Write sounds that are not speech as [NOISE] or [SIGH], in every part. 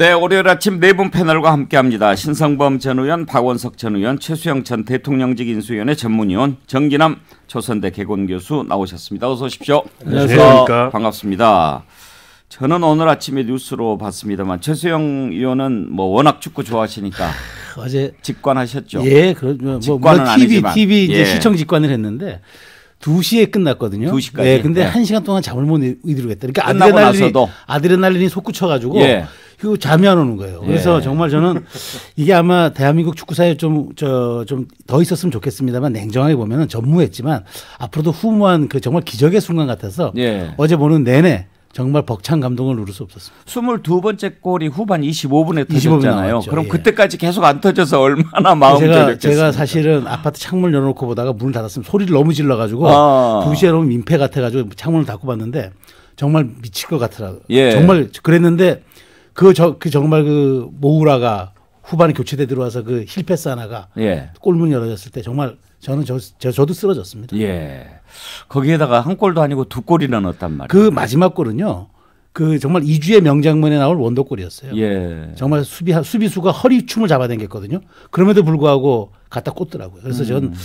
네, 월요일 아침 네 분 패널과 함께합니다. 신성범 전 의원, 박원석 전 의원, 최수영 전 대통령직 인수위원회 전문위원, 정기남 조선대 개곤 교수 나오셨습니다. 어서 오십시오. 안녕하십니까. 반갑습니다. 저는 오늘 아침에 뉴스로 봤습니다만 최수영 의원은 뭐 워낙 축구 좋아하시니까 어제 직관하셨죠. 예, 그렇죠. 뭐, 뭐 TV, 아니지만. TV 이제 예. 시청 직관을 했는데 2시에 끝났거든요. 2시까지. 네, 예, 근데 1시간 예. 동안 잠을 못 이루겠다. 그러니까 아드레날린이, 아드레날린이 솟구쳐 가지고 예. 그 잠이 안 오는 거예요. 그래서 예. 정말 저는 이게 아마 대한민국 축구사에 좀저좀더 있었으면 좋겠습니다만 냉정하게 보면 전무했지만 앞으로도 후무한 그 정말 기적의 순간 같아서 예. 어제 보는 내내 정말 벅찬 감동을 누릴 수 없었습니다. 22번째 골이 후반 25분에 터졌잖아요. 25분 그럼 예. 그때까지 계속 안 터져서 얼마나 마음 이 제가, 제가 사실은 아파트 창문 열어놓고 보다가 문을 닫았으면 소리를 너무 질러가지고 아. 2시에 너무 민폐 같아가지고 창문을 닫고 봤는데 정말 미칠 것 같더라고요. 예. 정말 그랬는데 그, 저, 그 정말 그 모우라가 후반에 교체돼 들어와서 그 힐패스 하나가 예. 골문 열어졌을 때 정말 저는 저, 저, 저도 쓰러졌습니다. 예. 거기에다가 한 골도 아니고 두 골이나 넣었단 말이에요. 그 마지막 골은요. 그 정말 이주의 명장면에 나올 원더골이었어요. 예. 정말 수비 수비수가 허리 춤을 잡아당겼거든요. 그럼에도 불구하고 갖다 꽂더라고요. 그래서 음. 저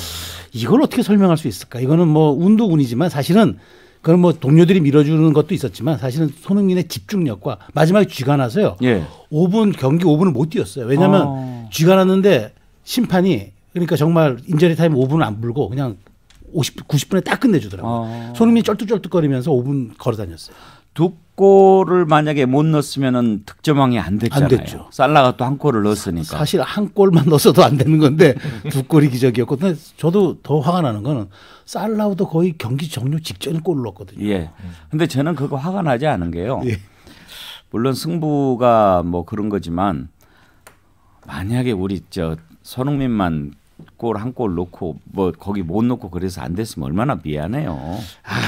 이걸 어떻게 설명할 수 있을까? 이거는 뭐 운도 운이지만 사실은 그럼 뭐 동료들이 밀어주는 것도 있었지만 사실은 손흥민의 집중력과 마지막에 쥐가 나서요. 예. 5분 경기 5분을 못 뛰었어요. 왜냐하면 어. 쥐가 났는데 심판이 그러니까 정말 인절이 타임 5분을 안 불고 그냥 50, 90분에 딱 끝내주더라고요. 어. 손흥민이 쩔뚝쩔뚝거리면서 5분 걸어 다녔어요. 두 골을 만약에 못 넣었으면은 득점왕이 안 됐잖아요. 안 됐죠. 살라가 또 한 골을 넣었으니까. 사실 한 골만 [LAUGHS] 넣어도안 되는 건데 두 골이 기적이었고, 근데 저도 더 화가 나는 거는 살라우도 거의 경기 종료 직전에 골을 넣었거든요. 예. 근데 저는 그거 화가 나지 않은 게요. 예. 물론 승부가 뭐 그런 거지만 만약에 우리 저 손흥민만 골한골놓고뭐 거기 못놓고 그래서 안 됐으면 얼마나 미안해요. 아,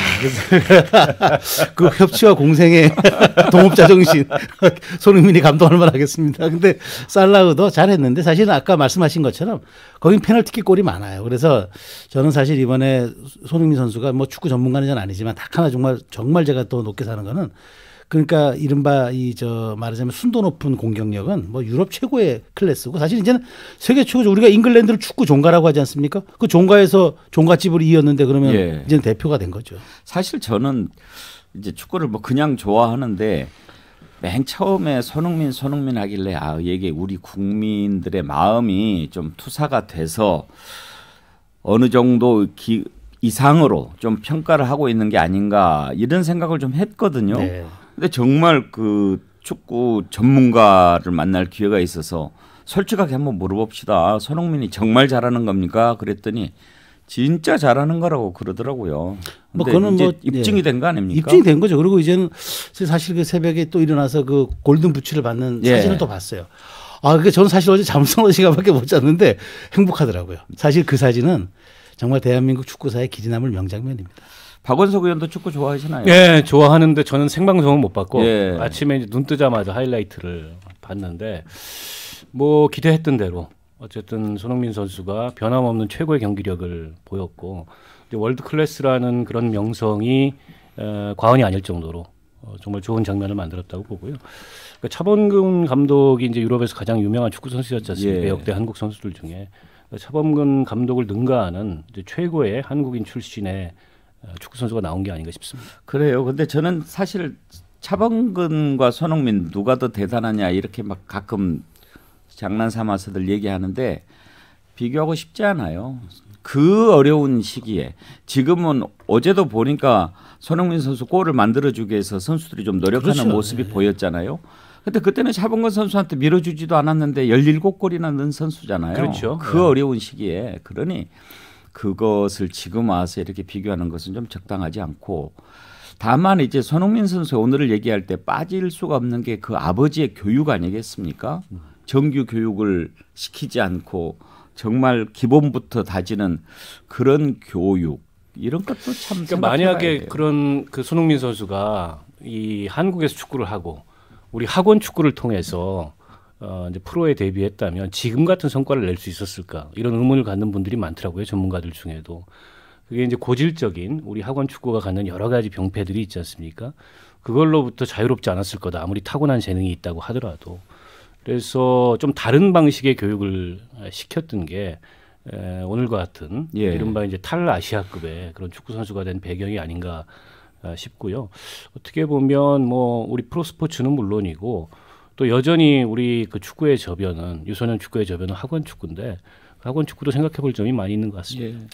[LAUGHS] 그 협치와 공생의 [LAUGHS] 동업자 정신 [LAUGHS] 손흥민이 감동할 만하겠습니다. 근데 살라우도 잘했는데 사실은 아까 말씀하신 것처럼 거긴 페널티킥 골이 많아요. 그래서 저는 사실 이번에 손흥민 선수가 뭐 축구 전문가는 아니지만 딱 하나 정말 정말 제가 또 높게 사는 거는 그러니까 이른바 이 저 말하자면 순도 높은 공격력은 뭐 유럽 최고의 클래스고 사실 이제는 세계 최고죠. 우리가 잉글랜드를 축구 종가라고 하지 않습니까? 그 종가에서 종가집을 이었는데 그러면 예. 이제는 대표가 된 거죠. 사실 저는 이제 축구를 뭐 그냥 좋아하는데 맨 처음에 손흥민 손흥민 하길래 아 이게 우리 국민들의 마음이 좀 투사가 돼서 어느 정도 기, 이상으로 좀 평가를 하고 있는 게 아닌가 이런 생각을 좀 했거든요. 네. 근데 정말 그 축구 전문가를 만날 기회가 있어서 솔직하게 한번 물어봅시다. 손흥민이 정말 잘하는 겁니까? 그랬더니 진짜 잘하는 거라고 그러더라고요. 뭐그는뭐 뭐 입증이 예. 된거 아닙니까? 입증이 된 거죠. 그리고 이제는 사실 그 새벽에 또 일어나서 그 골든 부츠를 받는 예. 사진을 또 봤어요. 아, 그 저는 사실 어제 잠성어 시간밖에 못 잤는데 행복하더라고요. 사실 그 사진은 정말 대한민국 축구사의 길이 남을 명장면입니다. 박원석 의원도 축구 좋아하시나요? 예, 좋아하는데 저는 생방송은 못 봤고 예. 아침에 눈 뜨자마자 하이라이트를 봤는데 뭐 기대했던 대로 어쨌든 손흥민 선수가 변함없는 최고의 경기력을 보였고 월드 클래스라는 그런 명성이 에, 어, 과언이 아닐 정도로 어, 정말 좋은 장면을 만들었다고 보고요. 그러니까 차범근 감독이 이제 유럽에서 가장 유명한 축구 선수였지 않습니까? 예. 역대 한국 선수들 중에 그 차범근 감독을 능가하는 최고의 한국인 출신의 어, 축구 선수가 나온 게 아닌가 싶습니다. 그래요. 근데 저는 사실 차범근과 손흥민 누가 더 대단하냐 이렇게 막 가끔 장난 삼아서들 얘기하는데 비교하고 싶지 않아요. 그 어려운 시기에 지금은 어제도 보니까 손흥민 선수 골을 만들어 주기 위해서 선수들이 좀 노력하는 그렇죠. 모습이 네. 보였잖아요. 근데 그때는 차범근 선수한테 밀어주지도 않았는데 17골이나 넣은 선수잖아요. 그렇죠. 그 네. 어려운 시기에 그러니 그것을 지금 와서 이렇게 비교하는 것은 좀 적당하지 않고 다만 이제 손흥민 선수 오늘을 얘기할 때 빠질 수가 없는 게 그 아버지의 교육 아니겠습니까? 정규 교육을 시키지 않고 정말 기본부터 다지는 그런 교육 이런 것도 참 그러니까 만약에 그런 그 손흥민 선수가 이 한국에서 축구를 하고 우리 학원 축구를 통해서 어, 이제 프로에 대비했다면 지금 같은 성과를 낼 수 있었을까 이런 의문을 갖는 분들이 많더라고요 전문가들 중에도 그게 이제 고질적인 우리 학원 축구가 갖는 여러 가지 병폐들이 있지 않습니까? 그걸로부터 자유롭지 않았을 거다 아무리 타고난 재능이 있다고 하더라도 그래서 좀 다른 방식의 교육을 시켰던 게 에, 오늘과 같은 예. 이른바 이제 탈아시아급의 그런 축구 선수가 된 배경이 아닌가 아, 싶고요. 어떻게 보면 뭐 우리 프로스포츠는 물론이고 또 여전히 우리 그 축구의 저변은 유소년 축구의 저변은 학원 축구인데 학원 축구도 생각해볼 점이 많이 있는 것 같습니다. 예.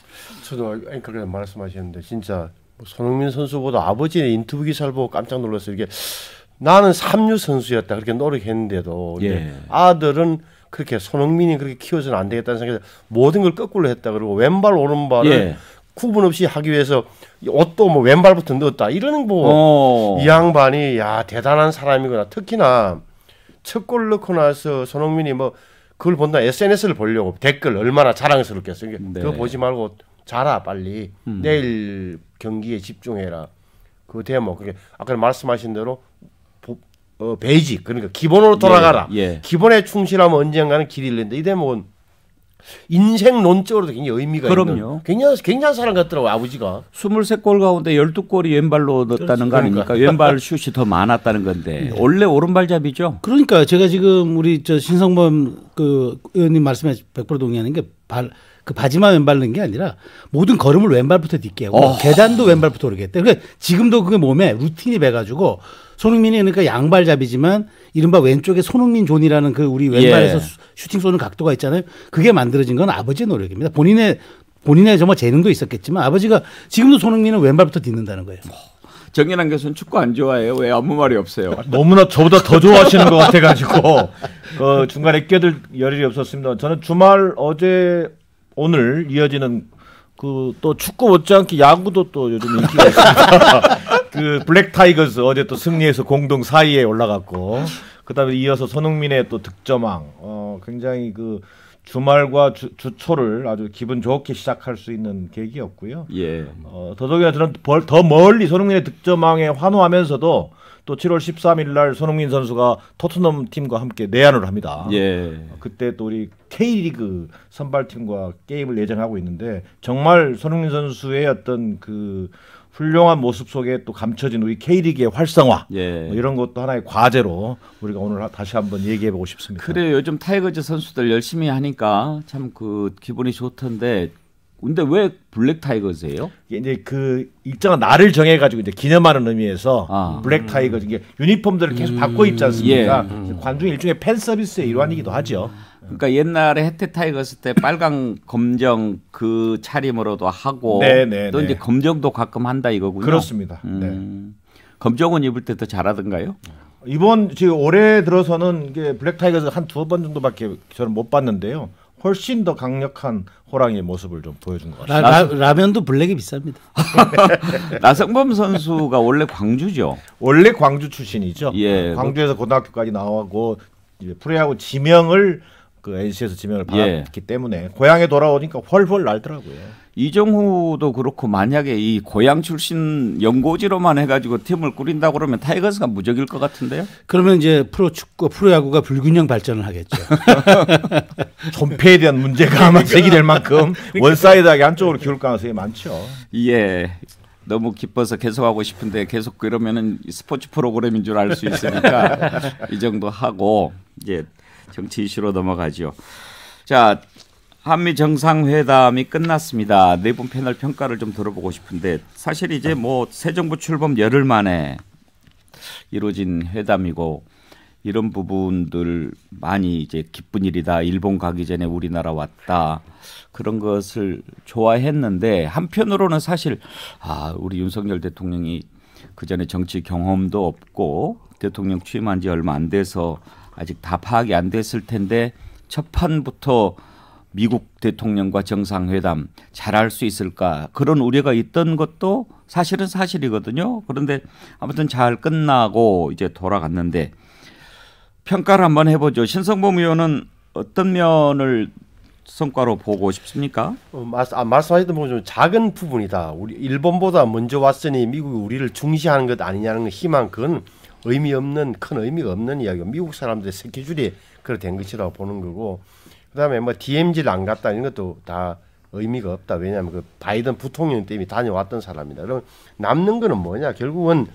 저도 앵커가 말씀하셨는데 진짜 뭐 손흥민 선수보다 아버지의 인터뷰 기사를 보고 깜짝 놀랐어요. 이게 나는 삼류 선수였다 그렇게 노력했는데도 예. 아들은 그렇게 손흥민이 그렇게 키워서는 안 되겠다는 생각에 모든 걸 거꾸로 했다 그리고 왼발 오른발을 예. 구분 없이 하기 위해서 옷도 뭐 왼발부터 넣었다 이런 뭐이 어. 양반이 야 대단한 사람이구나 특히나 첫골 넣고 나서 손흥민이 뭐 그걸 본다 SNS를 보려고 댓글 얼마나 자랑스럽겠어. 요 네. 그거 보지 말고 자라 빨리 음. 내일 경기에 집중해라. 그 대목 뭐 그게 아까 말씀하신 대로 보, 어, 베이직 그러니까 기본으로 예, 돌아가라. 예, 예. 기본에 충실하면 언젠가는 길이 있는데 이 대목은 인생론적으로도 굉장히 의미가 그럼요. 있는 굉장히 굉장한 사람 같더라고요 아버지가 23골 가운데 12골이 왼발로 넣었다는 그렇지, 거 아닙니까 그러니까. 왼발 슛이 더 많았다는 건데 네. 원래 오른발잡이죠 그러니까 제가 지금 우리 저 신성범 그 의원님 말씀에 100% 동의하는 게 발 그 바지만 왼발 넣은게 아니라 모든 걸음을 왼발부터 딛게 하고 어. 계단도 왼발부터 오르겠 했대. 그러니까 지금도 그게 몸에 루틴이 배가지고 손흥민이 그러니까 양발잡이지만 이른바 왼쪽에 손흥민 존이라는 그 우리 왼발에서 예. 슈팅 쏘는 각도가 있잖아요. 그게 만들어진 건 아버지의 노력입니다. 본인의 본인의 정말 재능도 있었겠지만 아버지가 지금도 손흥민은 왼발부터 딛는다는 거예요. 정연한 교수는 축구 안 좋아해요? 왜 아무 말이 없어요? [LAUGHS] 너무나 저보다 더 좋아하시는 것 같아가지고 그 중간에 끼어들 여일이 없었습니다. 저는 주말 어제 오늘 이어지는 그 또 축구 못지않게 야구도 또 요즘 인기가 있습니다. [LAUGHS] 그 블랙 타이거스 어제 또 승리해서 공동 4위에 올라갔고 그다음에 이어서 손흥민의 또 득점왕 어 굉장히 그 주말과 주, 초를 아주 기분 좋게 시작할 수 있는 계기였고요. 예. 어, 더더욱이나 저는 벌, 더 멀리 손흥민의 득점왕에 환호하면서도 또 7월 13일 날 손흥민 선수가 토트넘 팀과 함께 내한을 합니다. 예. 어, 그때 또 우리 K리그 선발팀과 게임을 예정하고 있는데 정말 손흥민 선수의 어떤 그 훌륭한 모습 속에 또 감춰진 우리 K리그의 활성화 예. 뭐 이런 것도 하나의 과제로 우리가 오늘 다시 한번 얘기해 보고 싶습니다. 그래요. 즘 타이거즈 선수들 열심히 하니까 참 그 기분이 좋던데 근데 왜 블랙 타이거즈예요? 이제 그 일정한 날을 정해 가지고 이제 기념하는 의미에서 아. 블랙 타이거즈 이게 유니폼들을 계속 음. 바꿔 입지 않습니까? 예. 관중 일종의 팬 서비스의 일환이기도 하죠. 그러니까 옛날에 해태 타이거스 때 빨강 검정 그 차림으로도 하고 네네네. 네, 네. 또 이제 검정도 가끔 한다 이거군요. 그렇습니다. 음. 네. 검정은 입을 때 더 잘하던가요? 이번 지금 올해 들어서는 이게 블랙 타이거스 한 두 번 정도밖에 저는 못 봤는데요. 훨씬 더 강력한 호랑이의 모습을 좀 보여준 것 같습니다. 라, 면도 블랙이 비쌉니다. [LAUGHS] 나성범 선수가 원래 광주죠. 원래 광주 출신이죠. 예, 광주에서 고등학교까지 나오고 프로야구 지명을 그 NC에서 지명을 예. 받았기 예. 때문에 고향에 돌아오니까 훨훨 날더라고요. 이정후도 그렇고 만약에 이 고향 출신 연고지로만 해가지고 팀을 꾸린다 고 그러면 타이거스가 무적일 것 같은데요? 그러면 이제 프로 축구, 프로야구가 불균형 발전을 하겠죠. [LAUGHS] 존폐에 대한 문제가 아마 그러니까. 제기될 만큼 [LAUGHS] 그러니까. 원사이드하게 한쪽으로 기울 가능성이 많죠. 예. 너무 기뻐서 계속하고 싶은데 계속 그러면은 스포츠 프로그램인 줄 알 수 있으니까 [LAUGHS] 이 정도 하고 이제 예. 정치 이슈로 넘어가죠. 자, 한미 정상회담이 끝났습니다. 네 분 패널 평가를 좀 들어보고 싶은데 사실 이제 네. 뭐새 정부 출범 열흘 만에 이루어진 회담이고 이런 부분들 많이 이제 기쁜 일이다. 일본 가기 전에 우리나라 왔다. 그런 것을 좋아했는데 한편으로는 사실 아, 우리 윤석열 대통령이 그 전에 정치 경험도 없고 대통령 취임한 지 얼마 안 돼서 아직 다 파악이 안 됐을 텐데 첫 판부터 미국 대통령과 정상회담 잘할 수 있을까 그런 우려가 있던 것도 사실은 사실이거든요. 그런데 아무튼 잘 끝나고 이제 돌아갔는데 평가를 한번 해보죠. 신성범 의원은 어떤 면을 성과로 보고 싶습니까? 어, 아, 말씀하셨던 부분 좀 작은 부분이다. 우리 일본보다 먼저 왔으니 미국이 우리를 중시하는 것 아니냐는 희망 그건 의미 없는 큰 의미가 없는 이야기고 미국 사람들의 새케줄이 그렇게 된 것이라고 보는 거고 그다음에 뭐 DMZ를 안 갔다 이런 것도 다 의미가 없다. 왜냐하면 그 바이든 부통령 때문에 다녀왔던 사람이다. 그럼 남는 거는 뭐냐? 결국은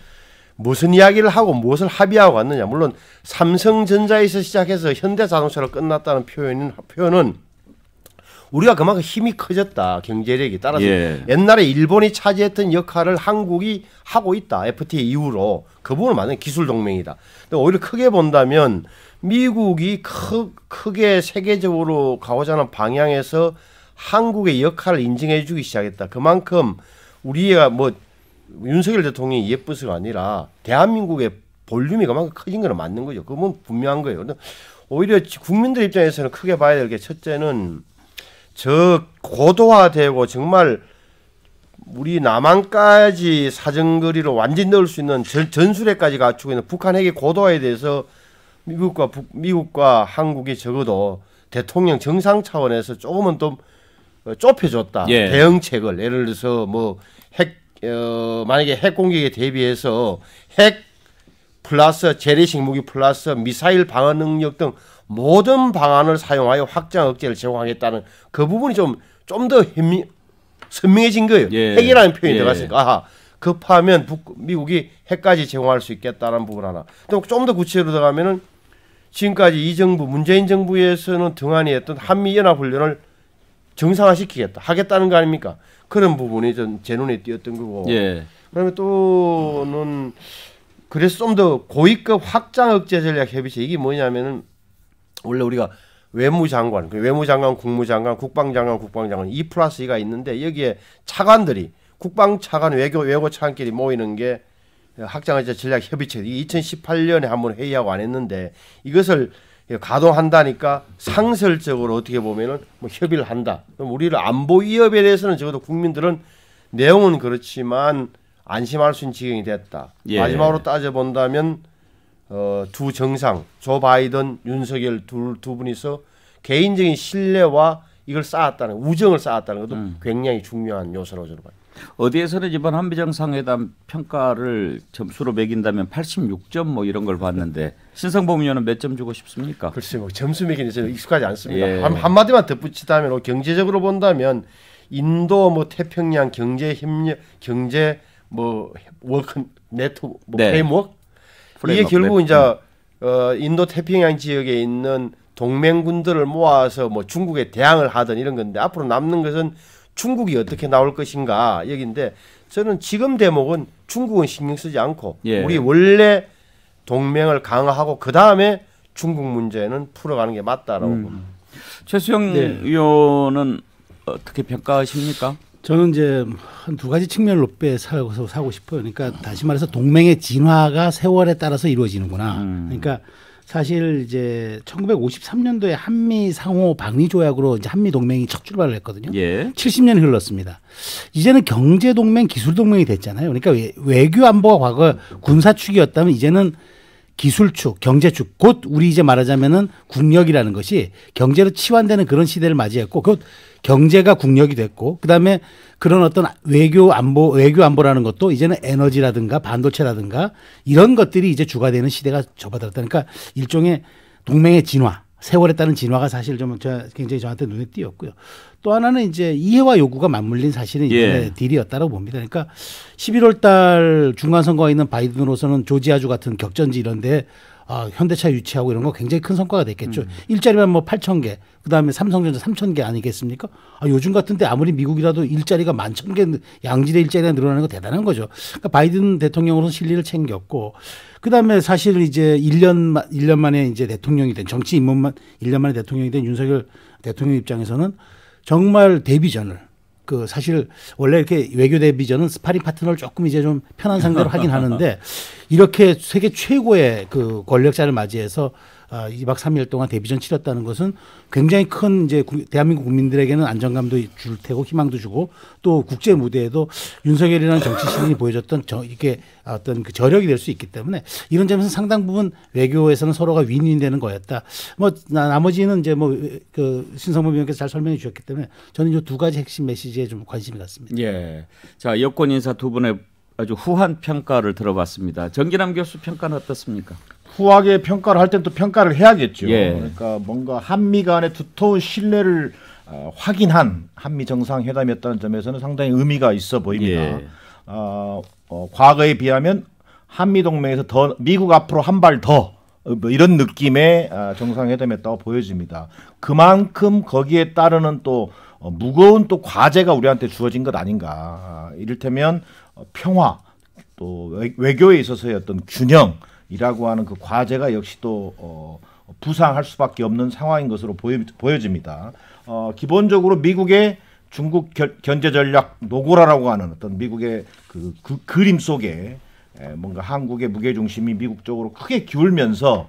무슨 이야기를 하고 무엇을 합의하고 왔느냐. 물론 삼성전자에서 시작해서 현대자동차로 끝났다는 표현은 표현은 우리가 그만큼 힘이 커졌다 경제력이 따라서 예. 옛날에 일본이 차지했던 역할을 한국이 하고 있다 FTA 이후로 그 부분을 만든 기술 동맹이다. 근데 오히려 크게 본다면 미국이 크, 크게 세계적으로 가고자 하는 방향에서 한국의 역할을 인증해주기 시작했다. 그만큼 우리가 뭐 윤석열 대통령이 예쁘스가 아니라 대한민국의 볼륨이 그만큼 커진 거는 맞는 거죠. 그건 분명한 거예요. 오히려 국민들 입장에서는 크게 봐야 될 게 첫째는 저 고도화되고 정말 우리 남한까지 사정거리로 완전히 넣을 수 있는 전, 전술핵까지 갖추고 있는 북한 핵의 고도화에 대해서 미국과 북, 미국과 한국이 적어도 대통령 정상 차원에서 조금은 좀좁혀졌다 어, 예. 대응책을 예를 들어서 뭐 핵 어, 만약에 핵 공격에 대비해서 핵 플러스 재래식 무기 플러스 미사일 방어 능력 등 모든 방안을 사용하여 확장 억제를 제공하겠다는 그 부분이 좀 좀 더 현미 선명해진 거예요. 예. 핵이라는 표현이 예. 들어갔으니까 아하, 급하면 북, 미국이 핵까지 제공할 수 있겠다는 부분 하나. 또 좀 더 구체로 적으 들어가면은 지금까지 이 정부 문재인 정부에서는 등한히 했던 한미 연합 훈련을 정상화시키겠다 하겠다는 거 아닙니까? 그런 부분이 좀 제 눈에 띄었던 거고. 예. 그러면 또는 그래서 좀 더 고위급 확장 억제 전략 협의체 이게 뭐냐면은 원래 우리가 외무장관, 그 외무장관, 국무장관, 국방장관, 국방장관 이 e 플러스 이가 있는데 여기에 차관들이 국방차관, 외교 외교 차관끼리 모이는 게 학장학자 전략 협의체 이 2018년에 한 번 회의하고 안 했는데 이것을 가동한다니까 상설적으로 어떻게 보면은 뭐 협의를 한다. 그럼 우리를 안보 위협에 대해서는 적어도 국민들은 내용은 그렇지만 안심할 수 있는 지경이 됐다. 예. 마지막으로 따져 본다면 어, 두 정상 조 바이든, 윤석열 둘 두 분이서 개인적인 신뢰와 이걸 쌓았다는 우정을 쌓았다는 것도 음. 굉장히 중요한 요소라고 저는 봐요. 어디에서는 이번 한미정 상회담 평가를 점수로 매긴다면 86점 뭐 이런 걸 봤는데 신성범 의원은 몇 점 주고 싶습니까? 글쎄요, 뭐 점수 매기는 저는 익숙하지 않습니다. 예. 한, 한마디만 덧붙이다면 뭐 경제적으로 본다면 인도 뭐 태평양 경제 협력 경제 뭐 워크 네트 뭐 네. 이게 결국 이제 어, 인도 태평양 지역에 있는 동맹군들을 모아서 뭐 중국에 대항을 하던 이런 건데 앞으로 남는 것은 중국이 어떻게 나올 것인가 여기인데 저는 지금 대목은 중국은 신경 쓰지 않고 예. 우리 원래 동맹을 강화하고 그 다음에 중국 문제는 풀어가는 게 맞다라고 음. 최수영 네. 의원은 어떻게 평가하십니까? 저는 이제 한 두 가지 측면을 높게 살고서 사고 싶어요. 그러니까 다시 말해서 동맹의 진화가 세월에 따라서 이루어지는구나. 음. 그러니까 사실 이제 1953년도에 한미 상호 방위 조약으로 이제 한미 동맹이 첫 출발을 했거든요. 예. 70년이 흘렀습니다. 이제는 경제 동맹, 기술 동맹이 됐잖아요. 그러니까 외교 안보가 과거 군사 축이었다면 이제는 기술축, 경제축, 곧 우리 이제 말하자면은 국력이라는 것이 경제로 치환되는 그런 시대를 맞이했고, 그 경제가 국력이 됐고 그다음에 그런 어떤 외교 안보 외교 안보라는 것도 이제는 에너지라든가 반도체라든가 이런 것들이 이제 주가 되는 시대가 접어들었다니까 그러니까 일종의 동맹의 진화 세월에 따른 진화가 사실 좀 저, 굉장히 저한테 눈에 띄었고요. 또 하나는 이제 이해와 요구가 맞물린 사실은 예. 딜이었다고 봅니다. 그러니까 11월 달 중간선거가 있는 바이든으로서는 조지아주 같은 격전지 이런데 아, 현대차 유치하고 이런 거 굉장히 큰 성과가 됐겠죠. 음. 일자리만 뭐 8천 개, 그 다음에 삼성전자 3천 개 아니겠습니까? 아, 요즘 같은데 아무리 미국이라도 일자리가 만천 개 양질의 일자리가 늘어나는 거 대단한 거죠. 그러니까 바이든 대통령으로서 실리를 챙겼고, 그 다음에 사실 이제 1년, 1년 만에 이제 대통령이 된 정치 인물만 1년 만에 대통령이 된 윤석열 대통령 입장에서는 정말 데뷔전을 그 사실 원래 이렇게 외교 대비전은 스파링 파트너를 조금 이제 좀 편한 상대로 하긴 하는데 [LAUGHS] 이렇게 세계 최고의 그 권력자를 맞이해서 2박 아, 3일 동안 데뷔전 치렀다는 것은 굉장히 큰 이제 대한민국 국민들에게는 안정감도 줄 테고 희망도 주고 또 국제 무대에도 윤석열이라는 정치 신인이 보여줬던 저 이게 어떤 그 저력이 될 수 있기 때문에 이런 점에서 상당 부분 외교에서는 서로가 윈윈 되는 거였다. 뭐 나머지는 이제 뭐 그 신성범 위원께서 잘 설명해 주셨기 때문에 저는 이 두 가지 핵심 메시지에 좀 관심이 갔습니다. 예. 자, 여권 인사 두 분의 아주 후한 평가를 들어봤습니다. 정기남 교수 평가는 어떻습니까? 후하게 평가를 할땐또 평가를 해야겠죠. 예. 그러니까 뭔가 한미 간의 두터운 신뢰를 어, 확인한 한미 정상회담이었다는 점에서는 상당히 의미가 있어 보입니다. 예. 어, 어, 과거에 비하면 한미 동맹에서 더 미국 앞으로 한 발더 어, 뭐 이런 느낌의 아, 정상회담이었다고 보여집니다. 그만큼 거기에 따르는 또 어, 무거운 또 과제가 우리한테 주어진 것 아닌가. 아, 이를테면 어, 평화 또 외교에 있어서의 어떤 균형이라고 하는 그 과제가 역시 또 어, 부상할 수밖에 없는 상황인 것으로 보여, 집니다 어, 기본적으로 미국의 중국 견제 전략 노고라라고 하는 어떤 미국의 그, 그 그림 속 에, 뭔가 한국의 무게 중심이 미국 쪽으로 크게 기울면서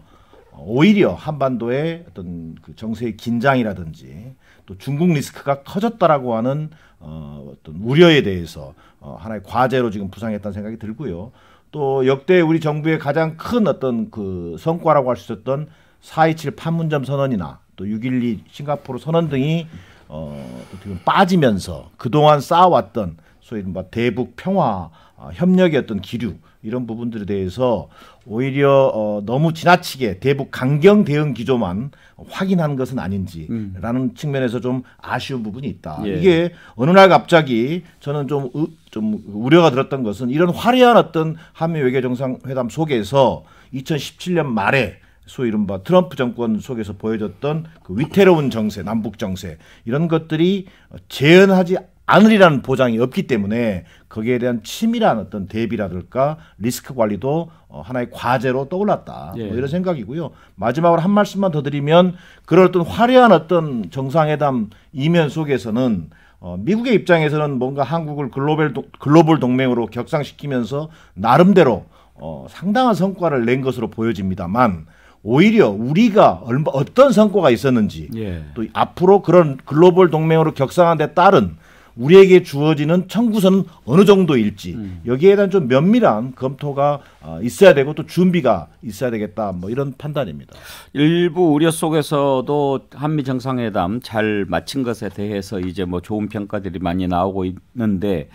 어, 오히려 한반도의 어떤 그 정세의 긴장이라든지 또 중국 리스크가 커졌다라고 하는 어, 어떤 우려에 대해서 어, 하나의 과제로 지금 부상했다는 생각이 들고요. 또 역대 우리 정부의 가장 큰 어떤 그 성과라고 할 수 있었던 4.27 판문점 선언이나 또 6.12 싱가포르 선언 등이 어, 어떻게 보면 빠지면서 그동안 쌓아왔던 소위 이른바 대북 평화 아, 협력의 어떤 기류 이런 부분들에 대해서 오히려 어, 너무 지나치게 대북 강경 대응 기조만 확인한 것은 아닌지라는 음. 측면에서 좀 아쉬운 부분이 있다. 예. 이게 어느 날 갑자기 저는 좀, 으, 좀 우려가 들었던 것은 이런 화려한 어떤 한미 외교 정상회담 속에서 2017년 말에 소위 이른바 트럼프 정권 속에서 보여줬던 그 위태로운 정세, 남북 정세 이런 것들이 재현하지 않으리라는 보장이 없기 때문에 거기에 대한 치밀한 어떤 대비라든가 리스크 관리도 어, 하나의 과제로 떠올랐다. 뭐 예. 뭐 이런 생각이고요. 마지막으로 한 말씀만 더 드리면 그런 어떤 화려한 어떤 정상회담 이면 속에서는 어, 미국의 입장에서는 뭔가 한국을 글로벌, 도, 글로벌 동맹으로 격상시키면서 나름대로 어, 상당한 성과를 낸 것으로 보여집니다만 오히려 우리가 얼마, 어떤 성과가 있었는지 예. 또 앞으로 그런 글로벌 동맹으로 격상한 데 따른 우리에게 주어지는 청구서는 어느 정도일지 음. 여기에 대한 좀 면밀한 검토가 아, 있어야 되고 또 준비가 있어야 되겠다 뭐 이런 판단입니다. 일부 우려 속에서도 한미 정상회담 잘 마친 것에 대해서 이제 뭐 좋은 평가들이 많이 나오고 있는데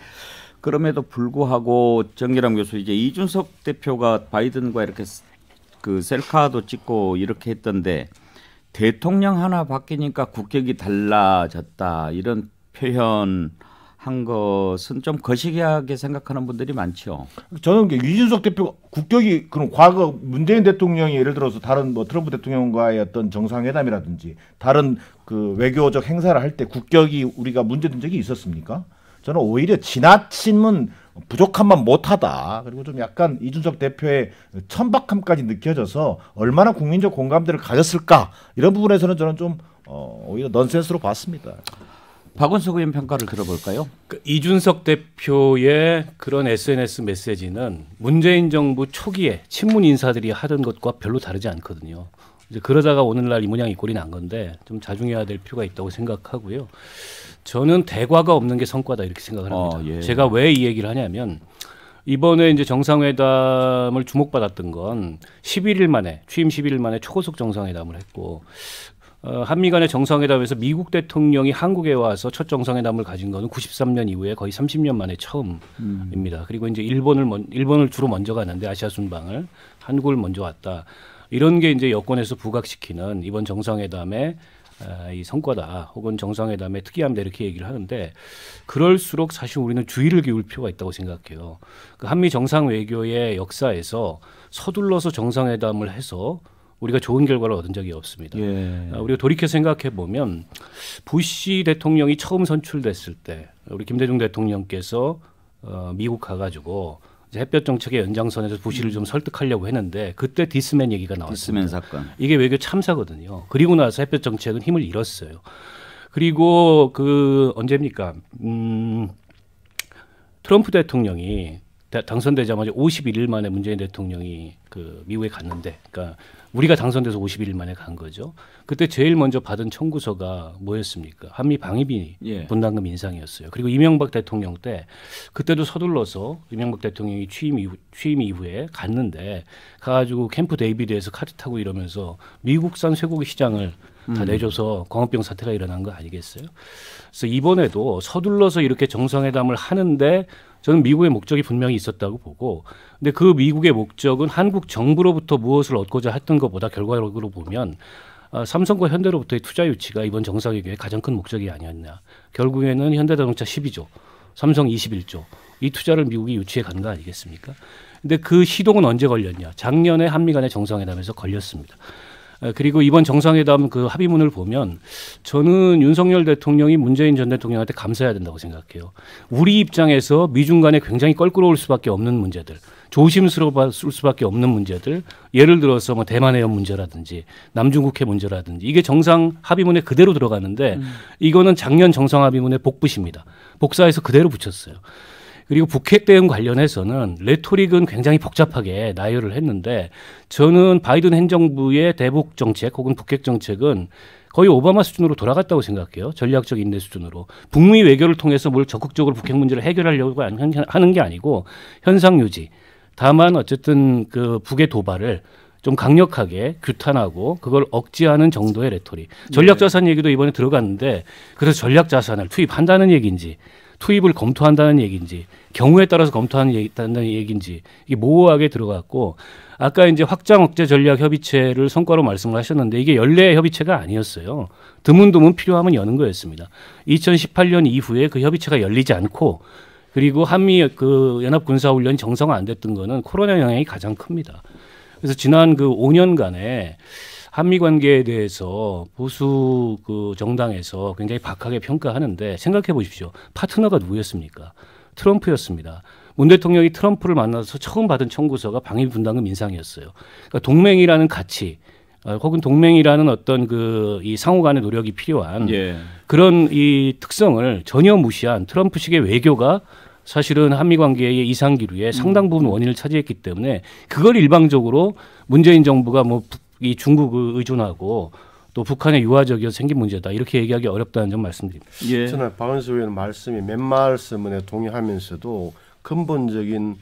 그럼에도 불구하고 정기람 교수 이제 이준석 대표가 바이든과 이렇게 그 셀카도 찍고 이렇게 했던데 대통령 하나 바뀌니까 국격이 달라졌다 이런 표현한 것은 좀 거시기하게 생각하는 분들이 많죠. 저는 이준석 대표 국격이 그럼 과거 문재인 대통령이 예를 들어서 다른 뭐 트럼프 대통령과의 어떤 정상회담이라든지 다른 그 외교적 행사를 할 때 국격이 우리가 문제된 적이 있었습니까? 저는 오히려 지나침은 부족함만 못하다. 그리고 좀 약간 이준석 대표의 천박함까지 느껴져서 얼마나 국민적 공감대를 가졌을까 이런 부분에서는 저는 좀 어, 오히려 넌센스로 봤습니다. 박원석 의원 평가를 들어볼까요? 그 이준석 대표의 그런 SNS 메시지는 문재인 정부 초기에 친문 인사들이 하던 것과 별로 다르지 않거든요. 이제 그러다가 오늘날 이 모양 이 꼴이 난 건데 좀 자중해야 될 필요가 있다고 생각하고요. 저는 대과가 없는 게 성과다 이렇게 생각을 합니다. 아, 예. 제가 왜 이 얘기를 하냐면 이번에 이제 정상회담을 주목받았던 건 11일 만에 취임 11일 만에 초고속 정상회담을 했고 어, 한미 간의 정상회담에서 미국 대통령이 한국에 와서 첫 정상회담을 가진 거는 93년 이후에 거의 30년 만에 처음입니다. 음. 그리고 이제 일본을 일본을 주로 먼저 가는데 아시아 순방을 한국을 먼저 왔다. 이런 게 이제 여권에서 부각시키는 이번 정상회담의 아, 이 성과다 혹은 정상회담의 특이함다 이렇게 얘기를 하는데 그럴수록 사실 우리는 주의를 기울 필요가 있다고 생각해요. 그 한미 정상 외교의 역사에서 서둘러서 정상회담을 해서 우리가 좋은 결과를 얻은 적이 없습니다. 예. 아, 우리가 돌이켜 생각해 보면 부시 대통령이 처음 선출됐을 때 우리 김대중 대통령께서 어, 미국 가가지고 햇볕 정책의 연장선에서 부시를 좀 설득하려고 했는데 그때 디스맨 얘기가 나왔습니다. 디스맨 사건. 이게 외교 참사거든요. 그리고 나서 햇볕 정책은 힘을 잃었어요. 그리고 그 언제입니까? 음, 트럼프 대통령이 당선되자마자 51일 만에 문재인 대통령이 그 미국에 갔는데, 그러니까 우리가 당선돼서 51일 만에 간 거죠. 그때 제일 먼저 받은 청구서가 뭐였습니까? 한미 방위비 예. 분담금 인상이었어요. 그리고 이명박 대통령 때 그때도 서둘러서 이명박 대통령이 취임 이후 취임 이후에 갔는데 가가지고 캠프 데이비드에서 카트 타고 이러면서 미국산 쇠고기 시장을 다 음. 내줘서 광우병 사태가 일어난 거 아니겠어요? 그래서 이번에도 서둘러서 이렇게 정상회담을 하는데 저는 미국의 목적이 분명히 있었다고 보고 근데 그 미국의 목적은 한국 정부로부터 무엇을 얻고자 했던 것보다 결과적으로 보면 아, 삼성과 현대로부터의 투자 유치가 이번 정상회의 가장 큰 목적이 아니었냐. 결국에는 현대자동차 12조, 삼성 21조 이 투자를 미국이 유치해 간 거 아니겠습니까? 근데 그 시동은 언제 걸렸냐? 작년에 한미 간의 정상회담에서 걸렸습니다. 어, 그리고 이번 정상회담 그 합의문을 보면 저는 윤석열 대통령이 문재인 전 대통령한테 감사해야 된다고 생각해요. 우리 입장에서 미중 간에 굉장히 껄끄러울 수밖에 없는 문제들, 조심스러울 수밖에 없는 문제들, 예를 들어서 뭐 대만 해협 문제라든지 남중국해 문제라든지 이게 정상 합의문에 그대로 들어가는데 음. 이거는 작년 정상 합의문의 복붙입니다. 복사해서 그대로 붙였어요. 그리고 북핵 대응 관련해서는 레토릭은 굉장히 복잡하게 나열을 했는데 저는 바이든 행정부의 대북 정책 혹은 북핵 정책은 거의 오바마 수준으로 돌아갔다고 생각해요. 전략적 인내 수준으로. 북미 외교를 통해서 뭘 적극적으로 북핵 문제를 해결하려고 하는 게 아니고 현상 유지. 다만 어쨌든 그 북의 도발을 좀 강력하게 규탄하고 그걸 억제하는 정도의 레토리. 전략 네. 자산 얘기도 이번에 들어갔는데 그래서 전략 자산을 투입한다는 얘기인지 투입을 검토한다는 얘기인지 경우에 따라서 검토한다는 얘기인지 이게 모호하게 들어갔고 아까 이제 확장 억제 전략 협의체를 성과로 말씀을 하셨는데 이게 연례 협의체가 아니었어요. 드문드문 필요하면 여는 거였습니다. 2018년 이후에 그 협의체가 열리지 않고 그리고 한미 그 연합 군사 훈련 이 정상화 안 됐던 거는 코로나 영향이 가장 큽니다. 그래서 지난 그 5년간에 한미 관계에 대해서 보수 그 정당에서 굉장히 박하게 평가하는데 생각해 보십시오. 파트너가 누구였습니까? 트럼프였습니다. 문 대통령이 트럼프를 만나서 처음 받은 청구서가 방위분담금 인상이었어요. 그러니까 동맹이라는 가치, 어, 혹은 동맹이라는 어떤 그이 상호 간의 노력이 필요한 예. 그런 이 특성을 전혀 무시한 트럼프식의 외교가 사실은 한미 관계의 이상 기류의 상당 부분 음. 원인을 차지했기 때문에 그걸 일방적으로 문재인 정부가 뭐이 중국 을 의존하고 또 북한의 유화적이어 생긴 문제다 이렇게 얘기하기 어렵다는 점 말씀드립니다. 예. 저는 박은수 의원 말씀이 몇 말씀에 동의하면서도 근본적인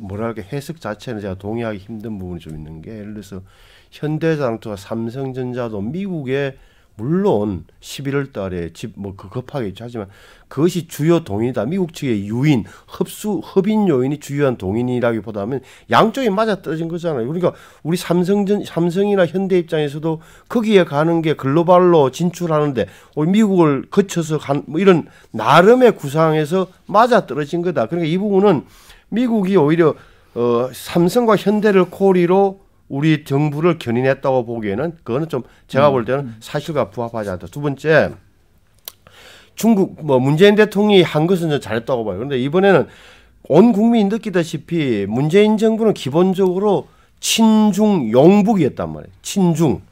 뭐랄까 해석 자체는 제가 동의하기 힘든 부분이 좀 있는 게 예를 들어서 현대자동차와 삼성전자도 미국의 물론 11월 달에 집뭐 그 급하게 하지만 그것이 주요 동인이다. 미국 측의 유인, 흡수, 흡인 요인이 주요한 동인이라기보다는 양쪽이 맞아떨어진 거잖아요. 그러니까 우리 삼성전 삼성이나 현대 입장에서도 거기에 가는 게 글로벌로 진출하는데 우리 미국을 거쳐서 간뭐 이런 나름의 구상에서 맞아떨어진 거다. 그러니까 이 부분은 미국이 오히려 어 삼성과 현대를 코리로 우리 정부를 견인했다고 보기에는 그거는 좀 제가 음. 볼 때는 사실과 부합하지 않다. 두 번째 중국 뭐 문재인 대통령이 한 것은 저 잘했다고 봐요. 그런데 이번에는 온 국민이 느끼다시피 문재인 정부는 기본적으로 친중 영북이었단 말이에요. 친중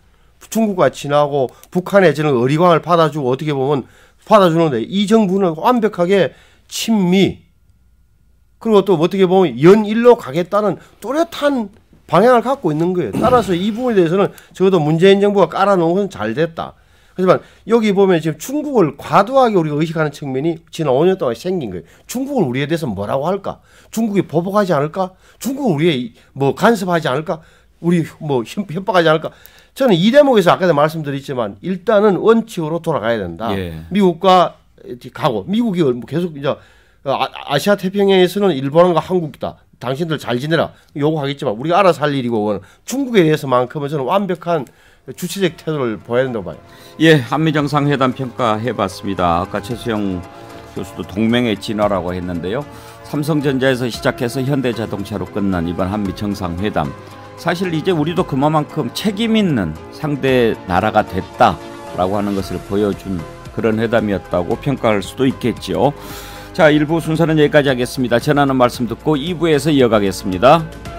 중국과 친하고 북한의 지는 어리광을 받아주고 어떻게 보면 받아주는데 이 정부는 완벽하게 친미 그리고 또 어떻게 보면 연일로 가겠다는 또렷한 방향을 갖고 있는 거예요. 따라서 이 부분에 대해서는 적어도 문재인 정부가 깔아놓은 건 잘 됐다. 하지만 여기 보면 지금 중국을 과도하게 우리가 의식하는 측면이 지난 5년 동안 생긴 거예요. 중국을 우리에 대해서 뭐라고 할까? 중국이 보복하지 않을까? 중국을 우리에 뭐 간섭하지 않을까? 우리 뭐 협박하지 않을까? 저는 이 대목에서 아까도 말씀드렸지만 일단은 원칙으로 돌아가야 된다. 예. 미국과 가고 미국이 뭐 계속 이제 어, 아, 아시아 태평양에서는 일본과 한국이다. 당신들 잘 지내라 요구하겠지만 우리가 알아서 할 일이고 중국에 대해서만큼은 저는 완벽한 주체적 태도를 보여야 된다고 봐요. 예, 한미 정상회담 평가해봤습니다. 아까 최수영 교수도 동맹의 진화라고 했는데요. 삼성전자에서 시작해서 현대자동차로 끝난 이번 한미 정상회담. 사실 이제 우리도 그만큼 책임 있는 상대 나라가 됐다라고 하는 것을 보여준 그런 회담이었다고 평가할 수도 있겠지요. 자 1부 순서는 여기까지 하겠습니다. 전하는 말씀 듣고 2부에서 이어가겠습니다.